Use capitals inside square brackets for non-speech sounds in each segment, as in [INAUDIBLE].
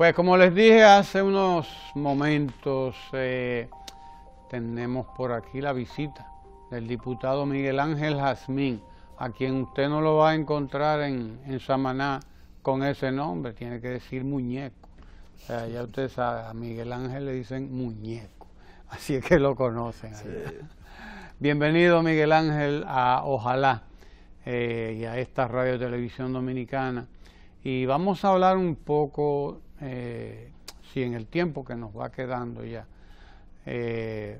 Pues como les dije hace unos momentos, eh, tenemos por aquí la visita del diputado Miguel Ángel Jazmín, a quien usted no lo va a encontrar en, Samaná con ese nombre, tiene que decir muñeco. ya ustedes a Miguel Ángel le dicen muñeco, así es que lo conocen. Bienvenido Miguel Ángel a Ojalá eh, y a esta radio televisión dominicana. Y vamos a hablar un poco eh, si en el tiempo que nos va quedando ya, eh,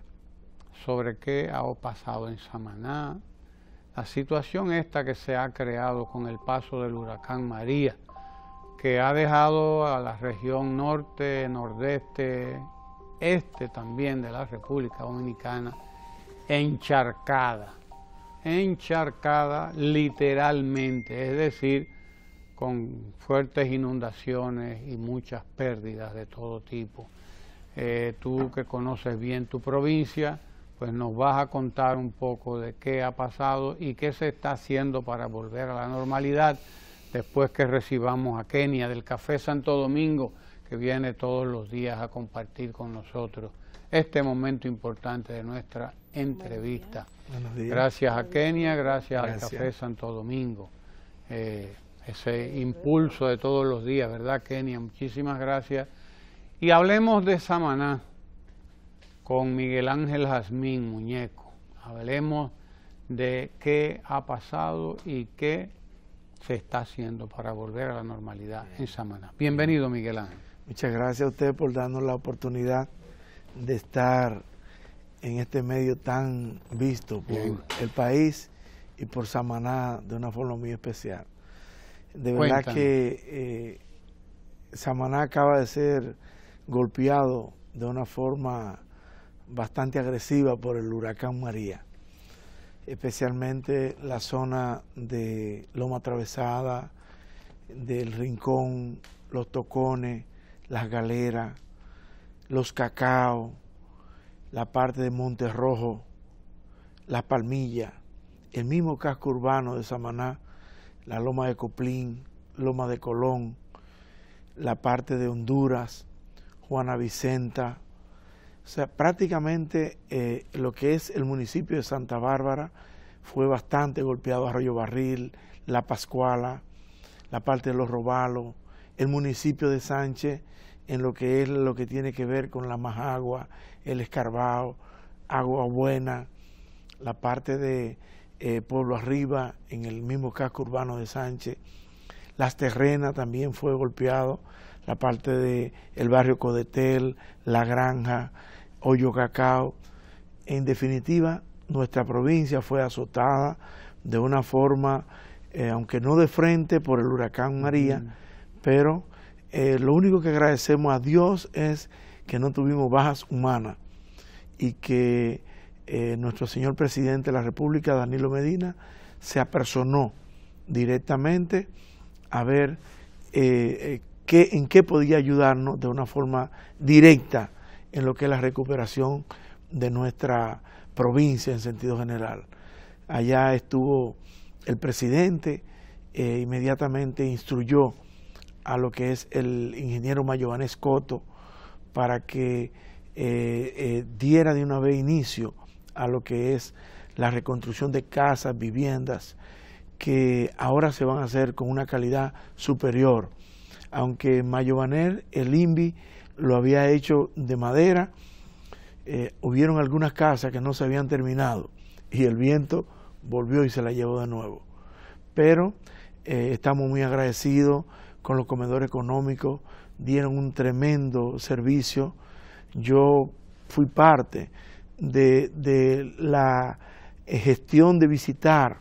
sobre qué ha pasado en Samaná, la situación esta que se ha creado con el paso del huracán María, que ha dejado a la región norte, nordeste, este también de la República Dominicana encharcada, encharcada literalmente, es decir, con fuertes inundaciones y muchas pérdidas de todo tipo. Eh, tú que conoces bien tu provincia, pues nos vas a contar un poco de qué ha pasado y qué se está haciendo para volver a la normalidad después que recibamos a Kenia del Café Santo Domingo, que viene todos los días a compartir con nosotros este momento importante de nuestra entrevista. Gracias a Kenia, gracias, al Café Santo Domingo. Eh, ese impulso de todos los días, ¿verdad, Kenia? Muchísimas gracias. Y hablemos de Samaná con Miguel Ángel Jazmín, muñeco. Hablemos de qué ha pasado y qué se está haciendo para volver a la normalidad en Samaná. Bienvenido, Miguel Ángel. Muchas gracias a usted por darnos la oportunidad de estar en este medio tan visto por el país y por Samaná de una forma muy especial. De verdad que eh, Samaná acaba de ser golpeado de una forma bastante agresiva por el huracán María, especialmente la zona de Loma Atravesada, del Rincón, los Tocones, las Galeras, los Cacao, la parte de Monte Rojo, las Palmillas, el mismo casco urbano de Samaná la Loma de Coplín, Loma de Colón, la parte de Honduras, Juana Vicenta, o sea, prácticamente eh, lo que es el municipio de Santa Bárbara fue bastante golpeado, Arroyo Barril, La Pascuala, la parte de Los Robalo, el municipio de Sánchez, en lo que es lo que tiene que ver con la Majagua, el Escarbao, Agua Buena, la parte de eh, pueblo Arriba, en el mismo casco urbano de Sánchez. Las Terrenas también fue golpeado, la parte del el barrio Codetel, La Granja, Hoyo Cacao. En definitiva, nuestra provincia fue azotada de una forma, eh, aunque no de frente, por el huracán María, pero eh, lo único que agradecemos a Dios es que no tuvimos bajas humanas y que eh, nuestro señor presidente de la República, Danilo Medina, se apersonó directamente a ver eh, eh, qué, en qué podía ayudarnos de una forma directa en lo que es la recuperación de nuestra provincia en sentido general. Allá estuvo el presidente, inmediatamente instruyó a lo que es el ingeniero Mayovanes coto para que diera de una vez inicio a lo que es la reconstrucción de casas, viviendas, que ahora se van a hacer con una calidad superior. Aunque Mayobaner, el INVI, lo había hecho de madera, eh, hubieron algunas casas que no se habían terminado y el viento volvió y se la llevó de nuevo. Pero eh, estamos muy agradecidos con los comedores económicos, dieron un tremendo servicio. Yo fui parte de, la eh, gestión de visitar,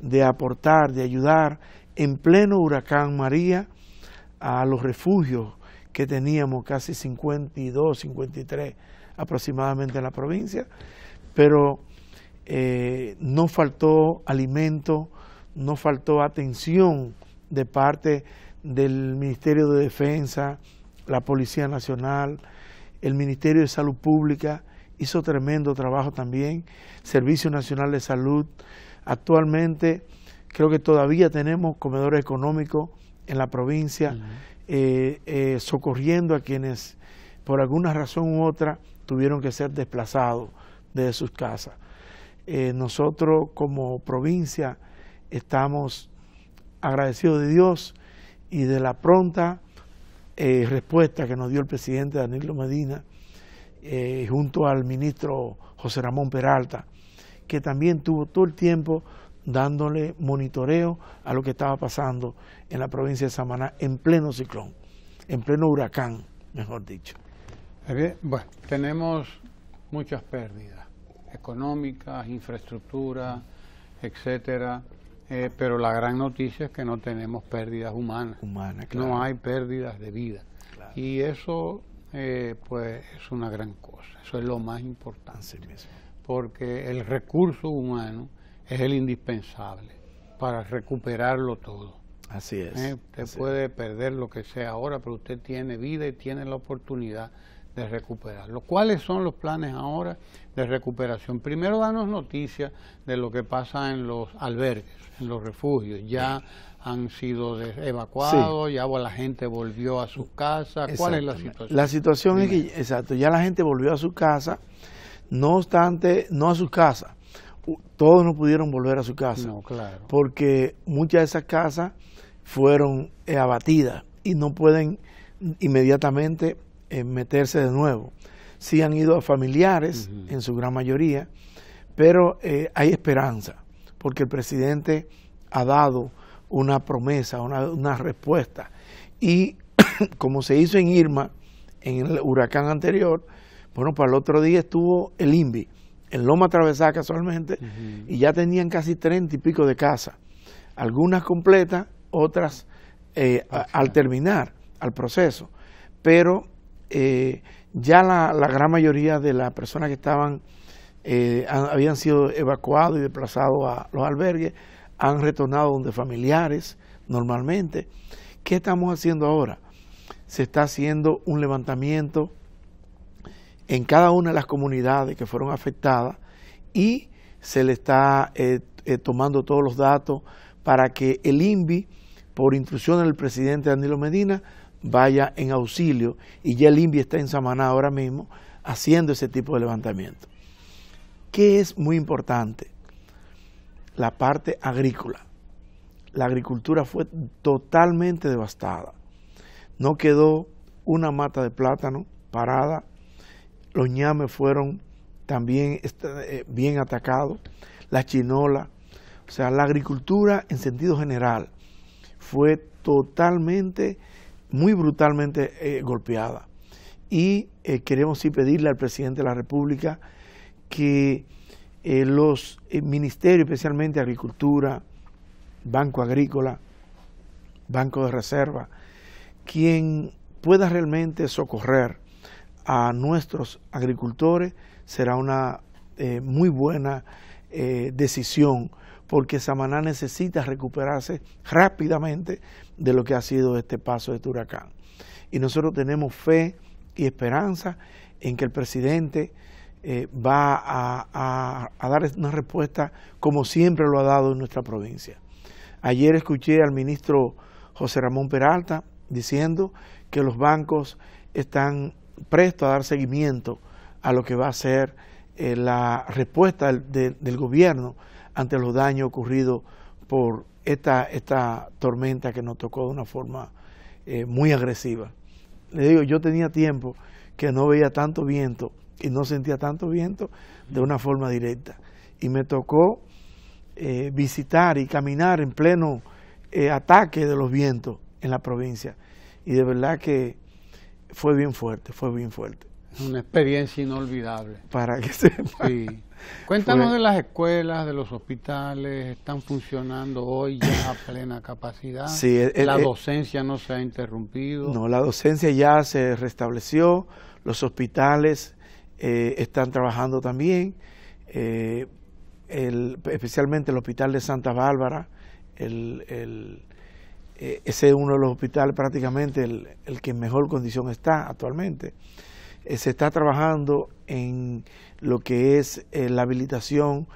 de aportar, de ayudar en pleno huracán María a los refugios que teníamos casi 52, 53 aproximadamente en la provincia, pero eh, no faltó alimento, no faltó atención de parte del Ministerio de Defensa, la Policía Nacional, el Ministerio de Salud Pública, hizo tremendo trabajo también, Servicio Nacional de Salud. Actualmente creo que todavía tenemos comedores económicos en la provincia, eh, eh, socorriendo a quienes por alguna razón u otra tuvieron que ser desplazados de sus casas. Eh, nosotros como provincia estamos agradecidos de Dios y de la pronta respuesta que nos dio el presidente Danilo Medina eh, junto al ministro José Ramón Peralta, que también tuvo todo el tiempo dándole monitoreo a lo que estaba pasando en la provincia de Samaná en pleno ciclón, en pleno huracán, mejor dicho. Bueno, tenemos muchas pérdidas económicas, infraestructura, etcétera, eh, pero la gran noticia es que no tenemos pérdidas humanas. No hay pérdidas de vida. Y eso eh, pues es una gran cosa. Eso es lo más importante. Porque el recurso humano es el indispensable para recuperarlo todo. Así es. Eh, usted puede perder lo que sea ahora, pero usted tiene vida y tiene la oportunidad de recuperarlo. ¿Cuáles son los planes ahora de recuperación? Primero, danos noticias de lo que pasa en los albergues, en los refugios. Ya han sido evacuados, ya la gente volvió a sus casas, ¿Cuál es la situación? La situación es que, exacto, ya la gente volvió a su casa, no obstante, no a sus casas, Todos no pudieron volver a su casa. claro. Porque muchas de esas casas fueron eh, abatidas y no pueden inmediatamente eh, meterse de nuevo. Sí han ido a familiares, en su gran mayoría, pero eh, hay esperanza, porque el presidente ha dado una promesa, una, respuesta. Y [CLEARS THROAT] como se hizo en Irma, en el huracán anterior, bueno, para el otro día estuvo el INVI, el Loma Atravesada casualmente, y ya tenían casi treinta y pico de casas, algunas completas, otras eh, al terminar, al proceso. Pero eh, ya la, gran mayoría de las personas que estaban, eh, habían sido evacuados y desplazados a los albergues, han retornado donde familiares normalmente. ¿Qué estamos haciendo ahora? Se está haciendo un levantamiento en cada una de las comunidades que fueron afectadas y se le está eh, eh, tomando todos los datos para que el INVI, por instrucción del presidente Danilo Medina, vaya en auxilio y ya el INVI está en Samaná ahora mismo haciendo ese tipo de levantamiento. ¿Qué es muy importante? la parte agrícola. La agricultura fue totalmente devastada. No quedó una mata de plátano parada. Los ñames fueron también este, eh, bien atacados. La chinola. O sea, la agricultura en sentido general fue totalmente, muy brutalmente eh, golpeada. Y eh, queremos sí pedirle al presidente de la República que eh, los eh, ministerios, especialmente Agricultura, Banco Agrícola, Banco de Reserva, quien pueda realmente socorrer a nuestros agricultores será una eh, muy buena decisión porque Samaná necesita recuperarse rápidamente de lo que ha sido este paso de este huracán. Y nosotros tenemos fe y esperanza en que el presidente eh, va a, dar una respuesta como siempre lo ha dado en nuestra provincia. Ayer escuché al ministro José Ramón Peralta diciendo que los bancos están prestos a dar seguimiento a lo que va a ser eh, la respuesta del, gobierno ante los daños ocurridos por esta, esta tormenta que nos tocó de una forma eh, muy agresiva. Le digo, yo tenía tiempo que no veía tanto viento y no sentía tanto viento de una forma directa. Y me tocó eh, visitar y caminar en pleno eh, ataque de los vientos en la provincia. Y de verdad que fue bien fuerte, fue bien fuerte. es Una experiencia inolvidable. Para que [LAUGHS] sepa. Cuéntanos de las escuelas, de los hospitales, ¿están funcionando hoy ya a [COUGHS] plena capacidad? Eh, la docencia no se ha interrumpido. No, la docencia ya se restableció, los hospitales eh, están trabajando también, eh, especialmente el Hospital de Santa Bárbara, eh, ese es uno de los hospitales prácticamente el, que en mejor condición está actualmente. se está trabajando en lo que es la habilitación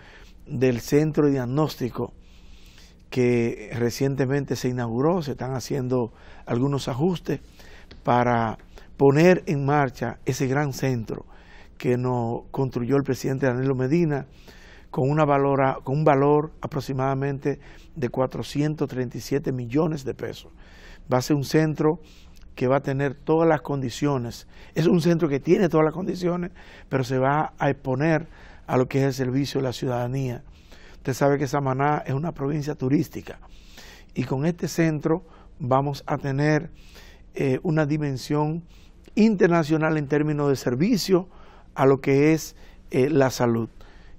del centro diagnóstico que recientemente se inauguró, se están haciendo algunos ajustes para poner en marcha ese gran centro que nos construyó el presidente Danilo Medina, con, una con un valor aproximadamente de 437 millones de pesos. Va a ser un centro que va a tener todas las condiciones. Es un centro que tiene todas las condiciones, pero se va a exponer a lo que es el servicio de la ciudadanía. Usted sabe que Samaná es una provincia turística y con este centro vamos a tener eh, una dimensión internacional en términos de servicio, a lo que es eh, la salud.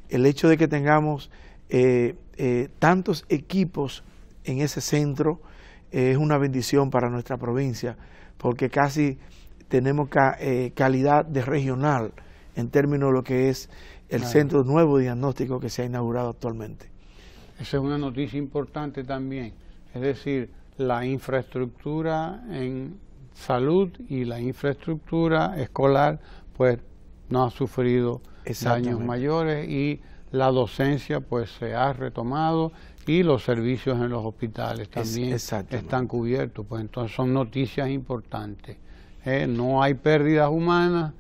El hecho de que tengamos eh, eh, tantos equipos en ese centro es una bendición para nuestra provincia, porque casi tenemos calidad de regional en términos de lo que es el centro nuevo diagnóstico que se ha inaugurado actualmente. Esa es una noticia importante también, es decir, la infraestructura en salud y la infraestructura escolar, pues no ha sufrido daños mayores y la docencia pues se ha retomado y los servicios en los hospitales también están cubiertos. Pues entonces son noticias importantes. ¿eh? no hay pérdidas humanas,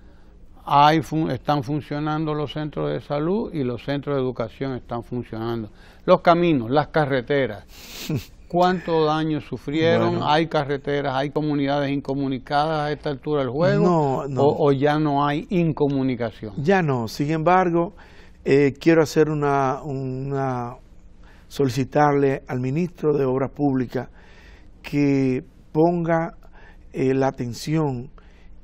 están funcionando los centros de salud y los centros de educación están funcionando. Los caminos, las carreteras. [LAUGHS] cuántos daños sufrieron, hay carreteras, hay comunidades incomunicadas a esta altura del juego, no, O, ya no hay incomunicación. Ya no, sin embargo, eh, quiero hacer una, una, solicitarle al ministro de Obras Públicas que ponga eh, la atención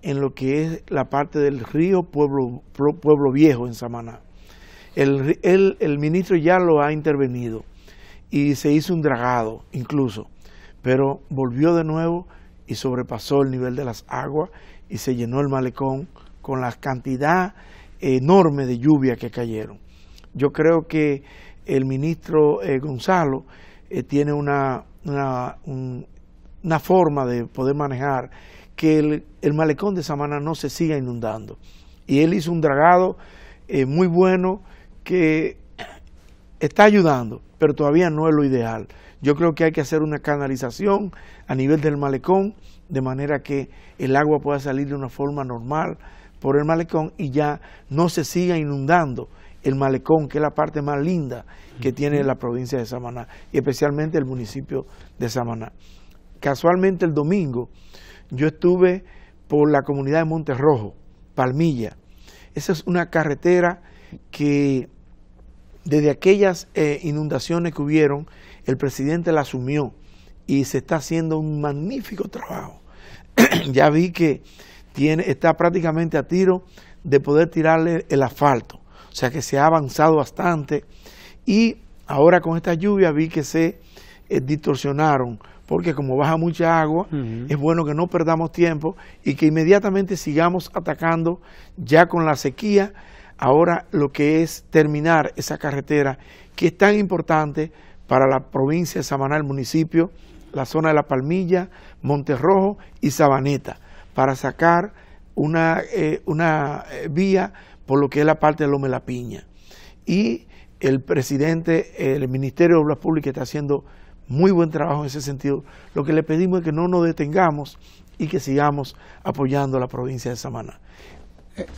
en lo que es la parte del río Pueblo, Pueblo Viejo en Samaná. el ministro ya lo ha intervenido y se hizo un dragado incluso, pero volvió de nuevo y sobrepasó el nivel de las aguas y se llenó el malecón con la cantidad enorme de lluvia que cayeron. Yo creo que el ministro eh, Gonzalo eh, tiene una, una, forma de poder manejar que el, malecón de Samana no se siga inundando. Y él hizo un dragado eh, muy bueno que está ayudando, pero todavía no es lo ideal. Yo creo que hay que hacer una canalización a nivel del malecón, de manera que el agua pueda salir de una forma normal por el malecón y ya no se siga inundando el malecón, que es la parte más linda que tiene la provincia de Samaná, y especialmente el municipio de Samaná. Casualmente el domingo yo estuve por la comunidad de Rojo, Palmilla. Esa es una carretera que desde aquellas eh, inundaciones que hubieron, el presidente la asumió y se está haciendo un magnífico trabajo. [CLEARS THROAT] ya vi que tiene, está prácticamente a tiro de poder tirarle el asfalto, o sea que se ha avanzado bastante y ahora con esta lluvia vi que se eh, distorsionaron porque como baja mucha agua, es bueno que no perdamos tiempo y que inmediatamente sigamos atacando ya con la sequía ahora lo que es terminar esa carretera que es tan importante para la provincia de Samaná, el municipio, la zona de La Palmilla, Monterrojo y Sabaneta, para sacar una, eh, eh, vía por lo que es la parte de Lome La Piña. Y el presidente, el Ministerio de Obras Públicas está haciendo muy buen trabajo en ese sentido. Lo que le pedimos es que no nos detengamos y que sigamos apoyando a la provincia de Samaná.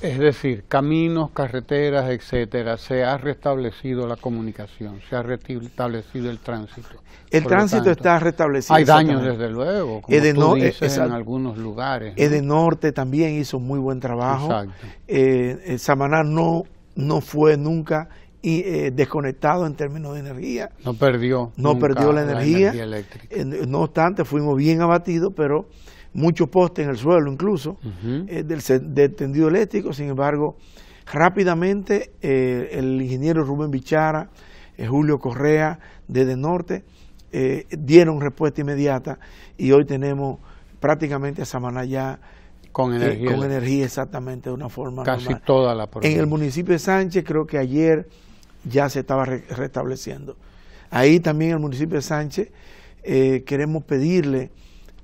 Es decir, caminos, carreteras, etcétera, se ha restablecido la comunicación, se ha restablecido el tránsito. El tránsito está restablecido. Hay daños, desde luego, como de tú en algunos lugares. de norte también hizo muy buen trabajo. Eh, eh, Samaná no, no fue nunca eh, desconectado en términos de energía. No perdió. No perdió la energía. eléctrica. no obstante, fuimos bien abatidos, pero muchos postes en el suelo incluso, eh, del, tendido eléctrico, sin embargo, rápidamente eh, el ingeniero Rubén Bichara, eh, Julio Correa, desde norte, dieron respuesta inmediata y hoy tenemos prácticamente a Samaná ya con energía. con energía exactamente de una forma Casi toda la provincia. En el municipio de Sánchez creo que ayer ya se estaba restableciendo. Ahí también en el municipio de Sánchez queremos pedirle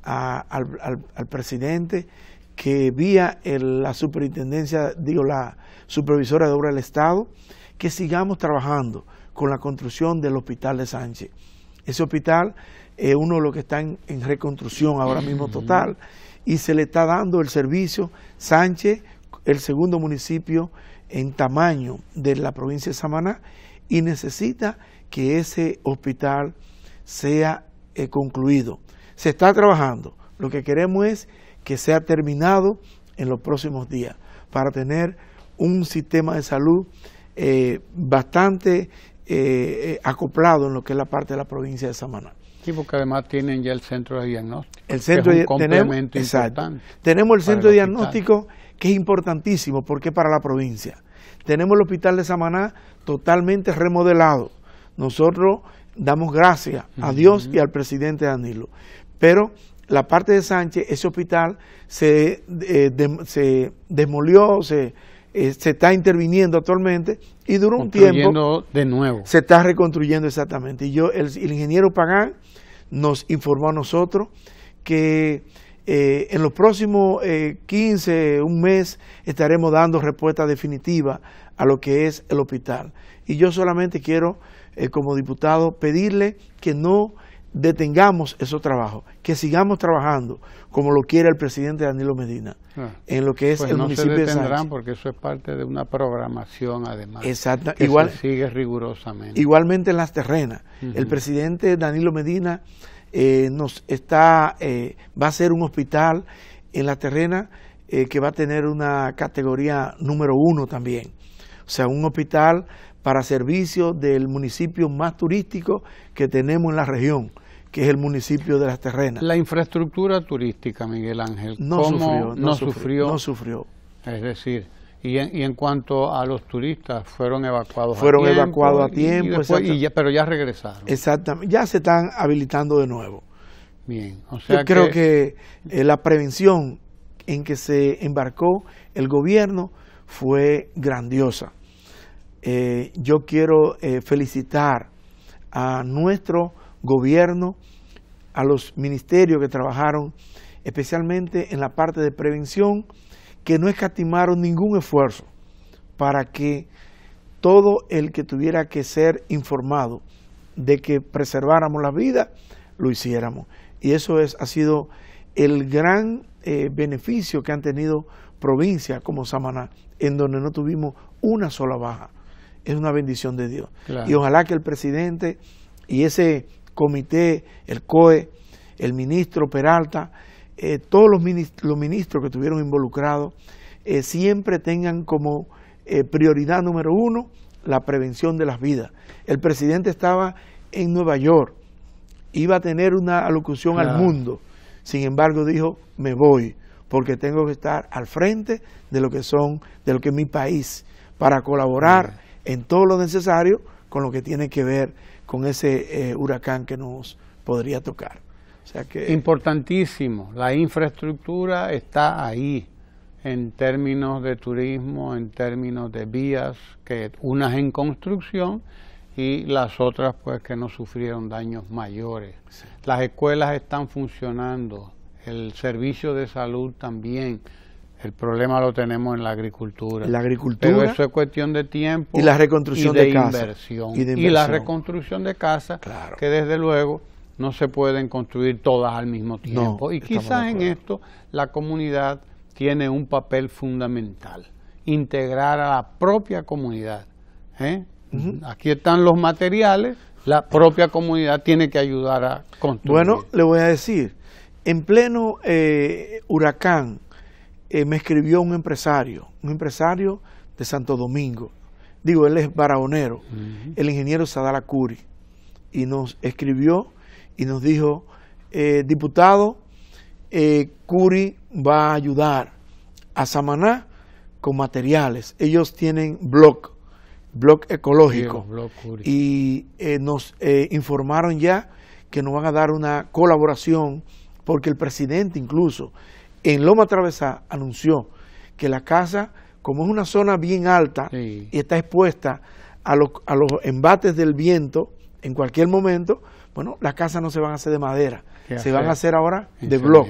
al, presidente que vía la superintendencia, digo, la supervisora de obra del Estado, que sigamos trabajando con la construcción del hospital de Sánchez. Ese hospital es uno de los que está en, reconstrucción ahora mismo total y se le está dando el servicio Sánchez, el segundo municipio en tamaño de la provincia de Samaná y necesita que ese hospital sea eh, concluido. Se está trabajando. Lo que queremos es que sea terminado en los próximos días para tener un sistema de salud eh, bastante eh, eh, acoplado en lo que es la parte de la provincia de Samaná. Sí, porque además tienen ya el centro de diagnóstico. El centro es un importante tenemos el centro de diagnóstico que es importantísimo porque para la provincia. Tenemos el hospital de Samaná totalmente remodelado. Nosotros damos gracias a Dios y al presidente Danilo. Pero la parte de Sánchez, ese hospital se, eh, se desmolió, eh, se, está interviniendo actualmente y duró un tiempo. de nuevo. Se está reconstruyendo exactamente. Y yo, el, ingeniero Pagán nos informó a nosotros que eh, en los próximos 15, un mes, estaremos dando respuesta definitiva a lo que es el hospital. Y yo solamente quiero, como diputado, pedirle que no detengamos esos trabajos, que sigamos trabajando como lo quiere el presidente Danilo Medina ah, en lo que es pues el no municipio se de porque eso es parte de una programación además Exacto, igual, sigue rigurosamente. Igualmente en las terrenas, el presidente Danilo Medina eh, nos está eh, va a ser un hospital en las terrenas eh, que va a tener una categoría número uno también. O sea, un hospital para servicio del municipio más turístico que tenemos en la región, que es el municipio de Las Terrenas. La infraestructura turística, Miguel Ángel, no sufrió, no, sufrió, No sufrió. Es decir, y en, cuanto a los turistas, fueron evacuados fueron a tiempo. evacuados a tiempo, ya, pero ya regresaron. Exactamente, ya se están habilitando de nuevo. Bien, o sea Yo creo que eh, la prevención en que se embarcó el gobierno fue grandiosa. Eh, yo quiero eh, felicitar a nuestro gobierno, a los ministerios que trabajaron especialmente en la parte de prevención, que no escatimaron ningún esfuerzo para que todo el que tuviera que ser informado de que preserváramos la vida, lo hiciéramos. Y eso es, ha sido el gran eh, beneficio que han tenido Provincia como Samaná, en donde no tuvimos una sola baja. Es una bendición de Dios. Y ojalá que el presidente y ese comité, el COE, el ministro Peralta, eh, todos los ministros, que estuvieron involucrados, eh, siempre tengan como eh, prioridad número uno la prevención de las vidas. El presidente estaba en Nueva York, iba a tener una alocución al mundo, sin embargo dijo, me voy porque tengo que estar al frente de lo que son, de lo que es mi país, para colaborar en todo lo necesario con lo que tiene que ver con ese eh, huracán que nos podría tocar. O sea que, Importantísimo, la infraestructura está ahí en términos de turismo, en términos de vías, que unas en construcción y las otras pues que no sufrieron daños mayores. Las escuelas están funcionando, el servicio de salud también. El problema lo tenemos en la agricultura. La agricultura. Pero eso es cuestión de tiempo. Y la reconstrucción de, Inversión. Y, la reconstrucción de casas, que desde luego no se pueden construir todas al mismo tiempo. y quizás en esto la comunidad tiene un papel fundamental. Integrar a la propia comunidad. ¿eh? Aquí están los materiales, la propia comunidad tiene que ayudar a construir. Bueno, le voy a decir, en pleno eh, huracán eh, me escribió un empresario, un empresario de Santo Domingo. Digo, él es baraonero, el ingeniero Sadala Curi. Y nos escribió y nos dijo, eh, diputado, Curi va a ayudar a Samaná con materiales. Ellos tienen blog, blog ecológico. y nos informaron ya que nos van a dar una colaboración porque el presidente incluso en Loma Travesa anunció que la casa, como es una zona bien alta y está expuesta a los, embates del viento en cualquier momento, bueno, las casas no se van a hacer de madera, se van a hacer ahora de bloc.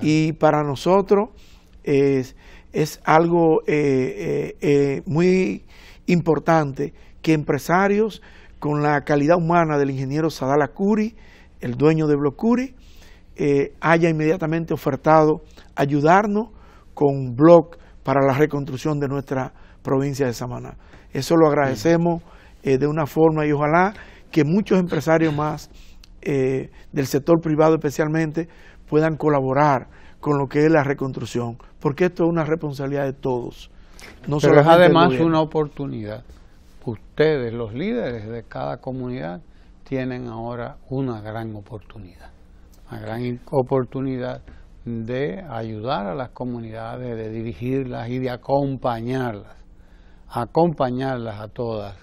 Y para nosotros es, algo eh, eh, eh, muy importante que empresarios con la calidad humana del ingeniero Sadala Curi, el dueño de Curi eh, haya inmediatamente ofertado ayudarnos con un blog para la reconstrucción de nuestra provincia de Samaná. Eso lo agradecemos eh, de una forma y ojalá que muchos empresarios más eh, del sector privado especialmente puedan colaborar con lo que es la reconstrucción, porque esto es una responsabilidad de todos. No Pero es además una oportunidad. Ustedes, los líderes de cada comunidad, tienen ahora una gran oportunidad una gran oportunidad de ayudar a las comunidades, de dirigirlas y de acompañarlas, acompañarlas a todas,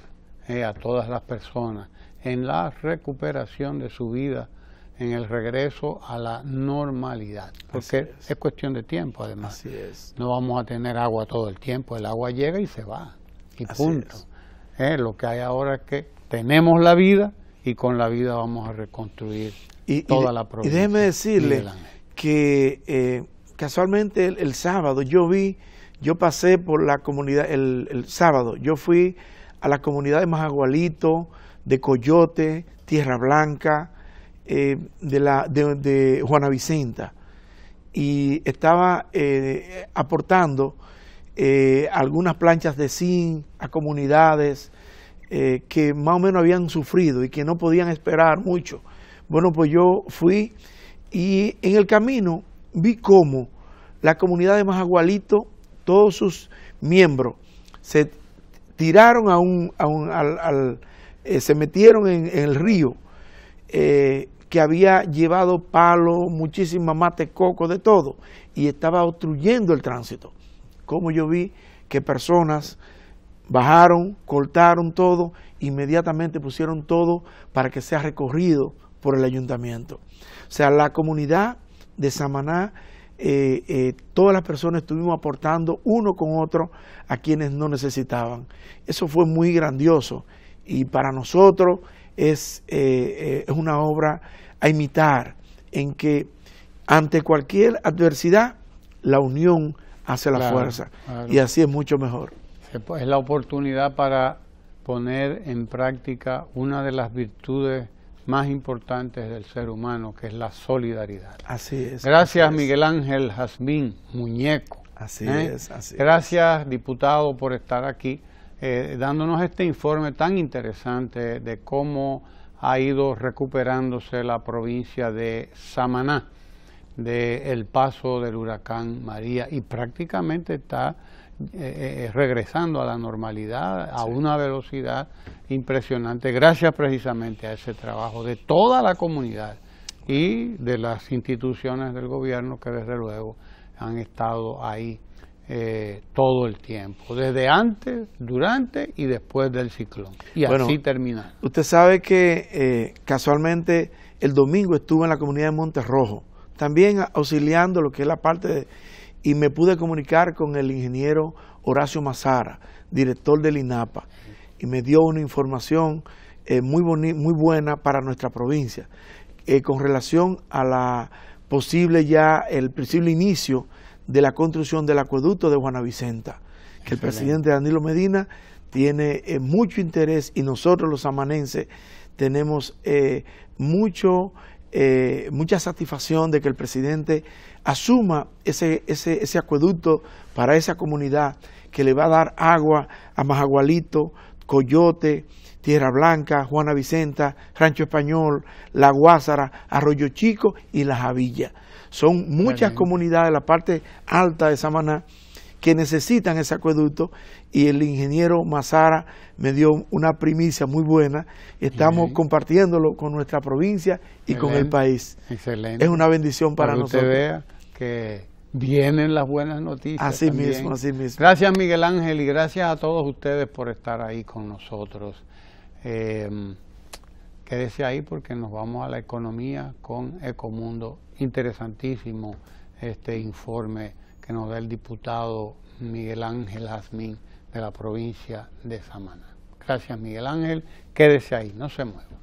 eh, a todas las personas, en la recuperación de su vida, en el regreso a la normalidad, porque es. cuestión de tiempo además. No vamos a tener agua todo el tiempo, el agua llega y se va, y punto. Eh, lo que hay ahora es que tenemos la vida y con la vida vamos a reconstruir y, déjeme decirle que eh, casualmente el, sábado yo vi, yo pasé por la comunidad, el, sábado, yo fui a la comunidad de Majagualito, de Coyote, Tierra Blanca, eh, de, la, de, Juana Vicenta. Y estaba eh, aportando algunas planchas de zinc a comunidades que más o menos habían sufrido y que no podían esperar mucho bueno, pues yo fui y en el camino vi cómo la comunidad de Majagualito, todos sus miembros, se tiraron a un, al, eh, se metieron en, el río eh, que había llevado palos, muchísima mate, coco, de todo, y estaba obstruyendo el tránsito. Como yo vi que personas bajaron, cortaron todo, inmediatamente pusieron todo para que sea recorrido por el ayuntamiento. O sea, la comunidad de Samaná, eh, eh, todas las personas estuvimos aportando uno con otro a quienes no necesitaban. Eso fue muy grandioso y para nosotros es, eh, es una obra a imitar en que ante cualquier adversidad la unión hace la fuerza y así es mucho mejor. Es la oportunidad para poner en práctica una de las virtudes más importantes del ser humano, que es la solidaridad. Así es. Gracias Miguel Ángel Jazmín, muñeco. Así ¿eh? es, así Gracias, diputado, por estar aquí, eh, dándonos este informe tan interesante de cómo ha ido recuperándose la provincia de Samaná del paso del huracán María y prácticamente está eh, eh, eh, regresando a la normalidad a una velocidad impresionante, gracias precisamente a ese trabajo de toda la comunidad y de las instituciones del gobierno que desde luego han estado ahí todo el tiempo, desde antes, durante y después del ciclón. Y así terminar. Usted sabe que eh, casualmente el domingo estuvo en la comunidad de rojo también auxiliando lo que es la parte de y me pude comunicar con el ingeniero Horacio Mazara, director del INAPA, y me dio una información eh, muy, muy buena para nuestra provincia eh, con relación a la posible ya, el posible inicio de la construcción del acueducto de Juana Vicenta, que el presidente Danilo Medina tiene eh, mucho interés y nosotros los amanenses tenemos mucho, mucha satisfacción de que el presidente asuma ese, acueducto para esa comunidad que le va a dar agua a Majagualito, Coyote, Tierra Blanca, Juana Vicenta, Rancho Español, La Guásara, Arroyo Chico y La Javilla. Son muchas comunidades de la parte alta de Samaná que necesitan ese acueducto y el ingeniero Mazara me dio una primicia muy buena. Estamos compartiéndolo con nuestra provincia y con el país. Excelente. Es una bendición para, nosotros. que vienen las buenas noticias. Así mismo, así mismo. Gracias Miguel Ángel y gracias a todos ustedes por estar ahí con nosotros. Em, quédese ahí porque nos vamos a la economía con Ecomundo. Interesantísimo este informe del diputado Miguel Ángel Azmín de la provincia de Samana. Gracias Miguel Ángel, quédese ahí, no se mueva.